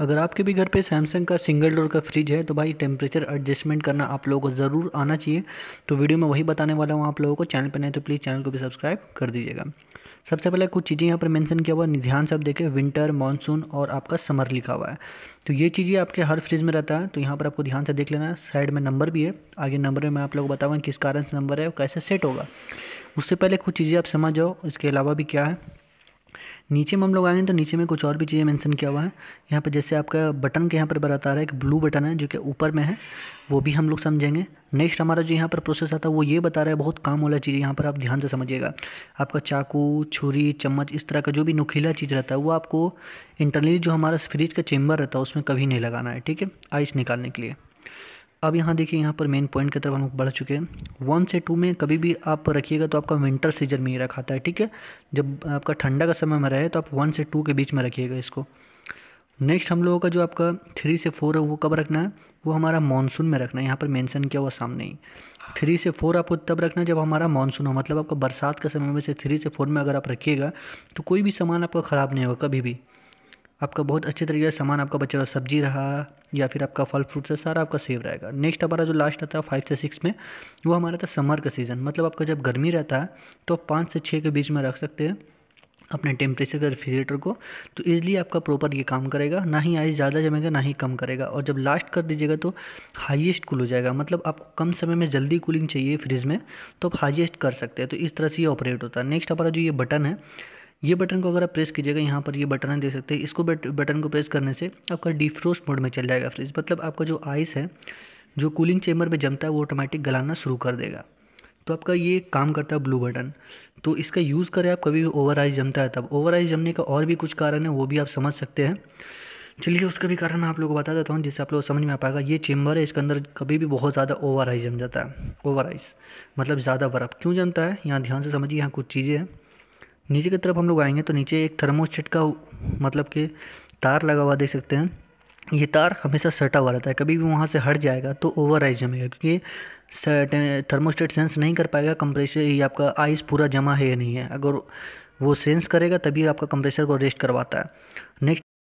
अगर आपके भी घर पे सैमसंग का सिंगल डोर का फ्रिज है तो भाई टेम्परेचर एडजस्टमेंट करना आप लोगों को ज़रूर आना चाहिए तो वीडियो में वही बताने वाला हूँ आप लोगों को चैनल पर नहीं तो प्लीज़ चैनल को भी सब्सक्राइब कर दीजिएगा सबसे पहले कुछ चीज़ें यहाँ पर मेंशन किया हुआ ध्यान से आप देखें विंटर मानसून और आपका समर लिखा हुआ है तो ये चीज़ें आपके हर फ्रिज में रहता है तो यहाँ पर आपको ध्यान से देख लेना है साइड में नंबर भी है आगे नंबर में मैं आप लोग को बताऊँ किस कारण से नंबर है और कैसे सेट होगा उससे पहले कुछ चीज़ें आप समझ जाओ इसके अलावा भी क्या है नीचे में हम लोग आएंगे तो नीचे में कुछ और भी चीज़ें मेंशन किया हुआ है यहाँ पर जैसे आपका बटन के यहाँ पर बताता रहा है कि ब्लू बटन है जो कि ऊपर में है वो भी हम लोग समझेंगे नेक्स्ट हमारा जो यहाँ पर प्रोसेस आता है वो ये बता रहा है बहुत काम वाला चीज़ यहाँ पर आप ध्यान से समझिएगा आपका चाकू छुरी चम्मच इस तरह का जो भी नुकीला चीज़ रहता है वो आपको इंटरनली जो हमारा फ्रिज का चेम्बर रहता है उसमें कभी नहीं लगाना है ठीक है आइस निकालने के लिए अब यहाँ देखिए यहाँ पर मेन पॉइंट की तरफ हम लोग बढ़ चुके हैं वन से टू में कभी भी आप रखिएगा तो आपका विंटर सीजन में ही रखाता है ठीक है जब आपका ठंडा का समय में रहे तो आप वन से टू के बीच में रखिएगा इसको नेक्स्ट हम लोगों का जो आपका थ्री से फोर है वो कब रखना है वो हमारा मानसून में रखना है यहाँ पर मेंशन किया हुआ सामने ही थ्री से फोर आपको तब रखना है जब हमारा मानसून हो मतलब आपका बरसात के समय में से थ्री से फोर में अगर आप रखिएगा तो कोई भी सामान आपका ख़राब नहीं होगा कभी भी आपका बहुत अच्छे तरीके से सामान आपका बच्चे हुआ सब्जी रहा या फिर आपका फल फ्रूट से सारा आपका सेव रहेगा नेक्स्ट हमारा जो लास्ट आता है फाइव से सिक्स में वो हमारा था समर का सीज़न मतलब आपका जब गर्मी रहता है तो आप पाँच से छः के बीच में रख सकते हैं अपने टेम्परेचर के रेफ्रिजरेटर को तो ईजिली आपका प्रॉपर ये काम करेगा ना ही आइस ज़्यादा जमेगा ना ही कम करेगा और जब लास्ट कर दीजिएगा तो हाईएस्ट कूल हो जाएगा मतलब आपको कम समय में जल्दी कूलिंग चाहिए फ्रिज में तो आप हाईएस्ट कर सकते हैं तो इस तरह से ये ऑपरेट होता है नेक्स्ट हमारा जो ये बटन है ये बटन को अगर आप प्रेस कीजिएगा यहाँ पर ये बटन है देख सकते हैं इसको बट, बटन को प्रेस करने से आपका डिफ्रोस्ट मोड में चल जाएगा फ्रिज मतलब आपका जो आइस है जो कूलिंग चेम्बर में जमता है वो ऑटोमेटिक गलाना शुरू कर देगा तो आपका ये काम करता है ब्लू बटन तो इसका यूज़ करें आप कभी ओवर आइस जमता है तब ओवर आइस जमने का और भी कुछ कारण है वो भी आप समझ सकते हैं चलिए उसका भी कारण मैं आप लोगों को बता देता हूँ जिससे आप लोग समझ में आ पाएगा ये चेम्बर है इसके अंदर कभी भी बहुत ज़्यादा ओवर आइस जम जाता है ओवर आइस मतलब ज़्यादा बर्फ़ क्यों जमता है यहाँ ध्यान से समझिए यहाँ कुछ चीज़ें हैं नीचे की तरफ हम लोग आएंगे तो नीचे एक थर्मोस्टेट का मतलब कि तार लगा हुआ देख सकते हैं ये तार हमेशा सटा हुआ रहता है कभी भी वहाँ से हट जाएगा तो ओवर आइस जमेगा क्योंकि थर्मोस्टेट सेंस नहीं कर पाएगा कंप्रेशर ये आपका आइस पूरा जमा है या नहीं है अगर वो सेंस करेगा तभी आपका कंप्रेशर को रेस्ट करवाता है नेक्स्ट